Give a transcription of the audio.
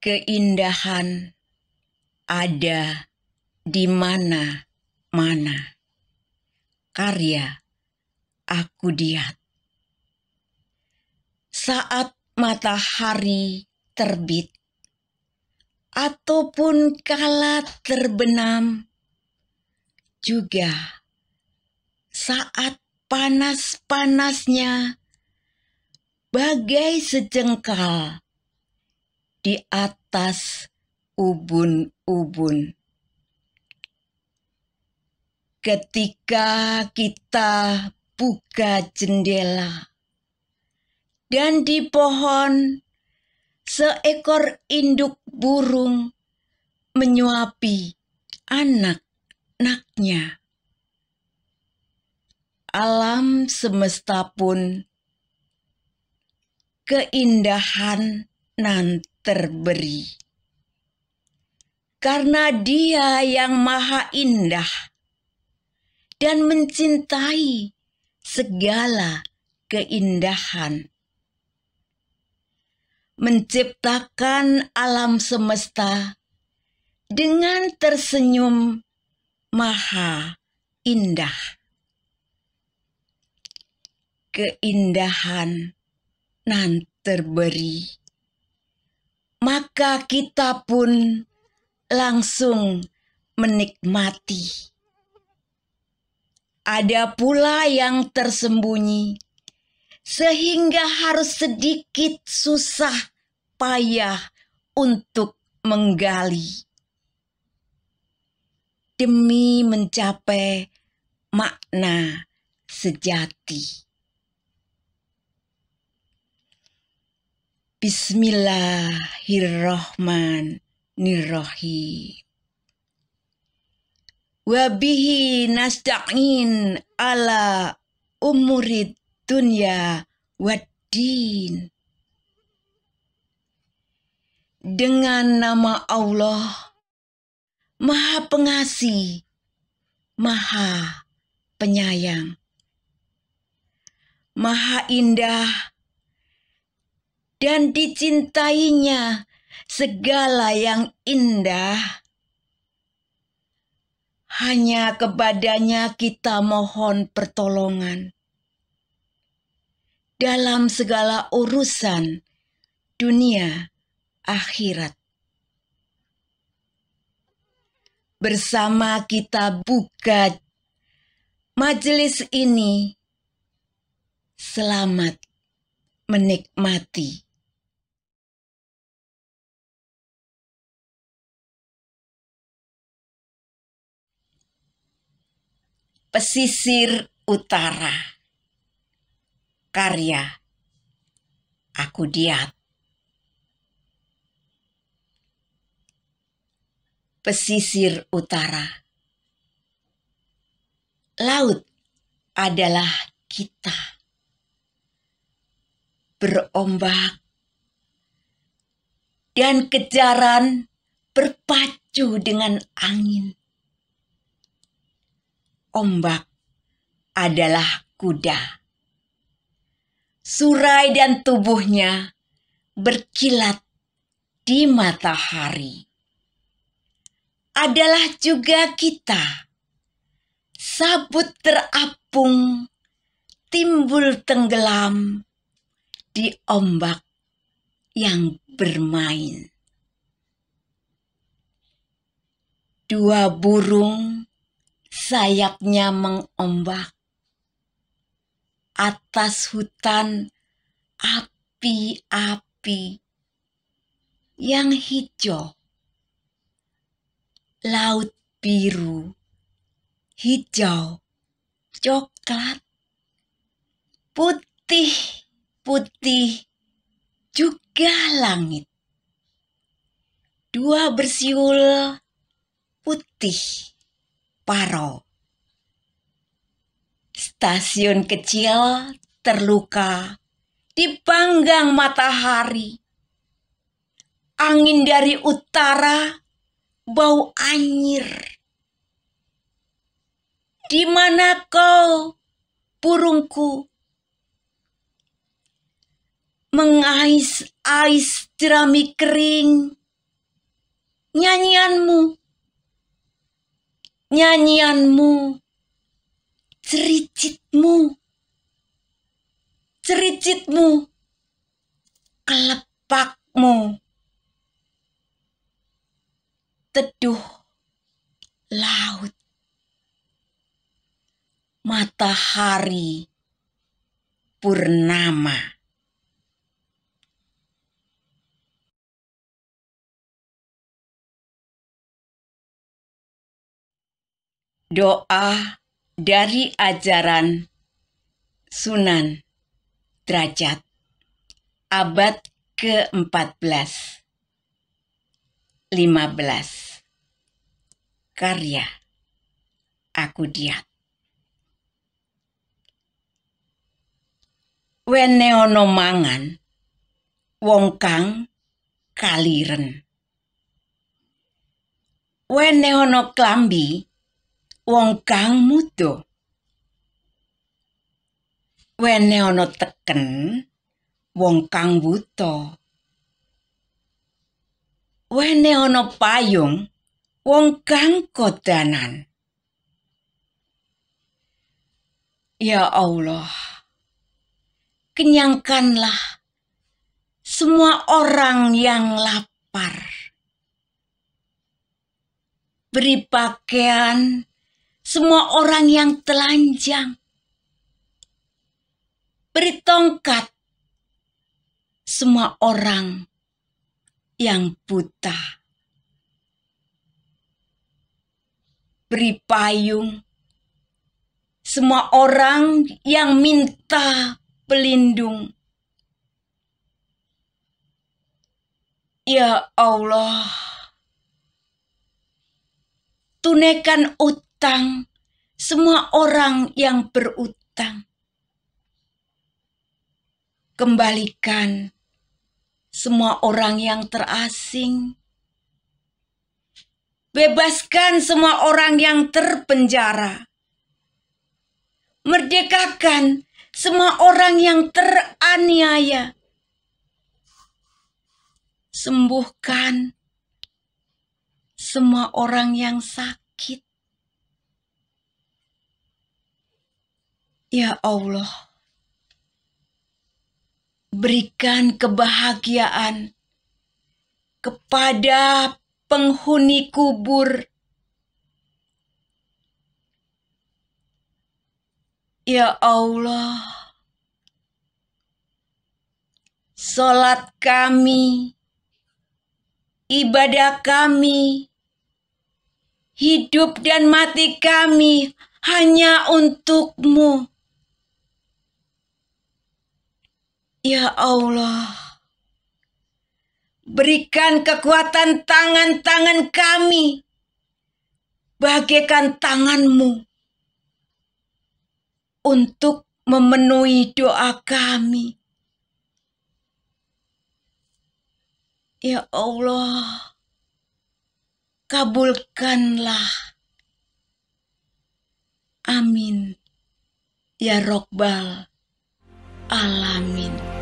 keindahan ada di mana-mana. Karya aku diat. Saat matahari terbit ataupun kala terbenam juga saat panas-panasnya bagai sejengkal di atas atas ubun-ubun. Ketika kita buka jendela dan di pohon seekor induk burung menyuapi anak-anaknya. Alam semesta pun keindahan nanti terberi. Karena Dia yang Maha Indah dan mencintai segala keindahan, menciptakan alam semesta dengan tersenyum maha indah. Keindahan nan terberi maka kita pun langsung menikmati. Ada pula yang tersembunyi, sehingga harus sedikit susah payah untuk menggali demi mencapai makna sejati. Bismillahirrahmanirrahim. Wabihi nasta'in ala umurid dunya waddin. Dengan nama Allah, Maha Pengasih, Maha Penyayang, Maha Indah, dan dicintainya segala yang indah. Hanya kepadanya kita mohon pertolongan. Dalam segala urusan dunia akhirat. Bersama kita buka majelis ini. Selamat menikmati. Pesisir Utara Karya Aku Diat Pesisir Utara Laut adalah kita Berombak dan kejaran berpacu dengan angin ombak adalah kuda. Surai dan tubuhnya berkilat di matahari. Adalah juga kita, sabut terapung, timbul tenggelam di ombak yang bermain. Dua burung sayapnya mengombak. Atas hutan api-api yang hijau, laut biru, hijau, coklat, putih-putih juga langit. Dua bersiul putih Paro. Stasiun kecil terluka di panggang matahari. Angin dari utara bau anyir. Di mana kau, burungku? Mengais-ais jerami kering. Nyanyianmu nyanyianmu, cericitmu, cericitmu, kelepakmu. Teduh laut, matahari purnama. Doa dari ajaran Sunan Derajat abad ke-14 15 Karya aku Akudiat Weneono mangan wong kang kaliren Weneono klambi wong kang mudo, Wene ana teken wong kang buta. Wene ana payung wong kang kodanan. Ya Allah, kenyangkanlah semua orang yang lapar. Beri pakaian semua orang yang telanjang. Beri tongkat semua orang yang buta. Beri payung semua orang yang minta pelindung. Ya Allah, tunaikan utang utang, semua orang yang berutang. Kembalikan semua orang yang terasing. Bebaskan semua orang yang terpenjara. Merdekakan semua orang yang teraniaya. Sembuhkan semua orang yang sakit. Ya Allah, berikan kebahagiaan kepada penghuni kubur. Ya Allah, solat kami, ibadah kami, hidup dan mati kami hanya untukmu. Ya Allah, berikan kekuatan tangan-tangan kami, bagaikan tanganmu untuk memenuhi doa kami. Ya Allah, kabulkanlah. Amin. Ya Rokbal alamin.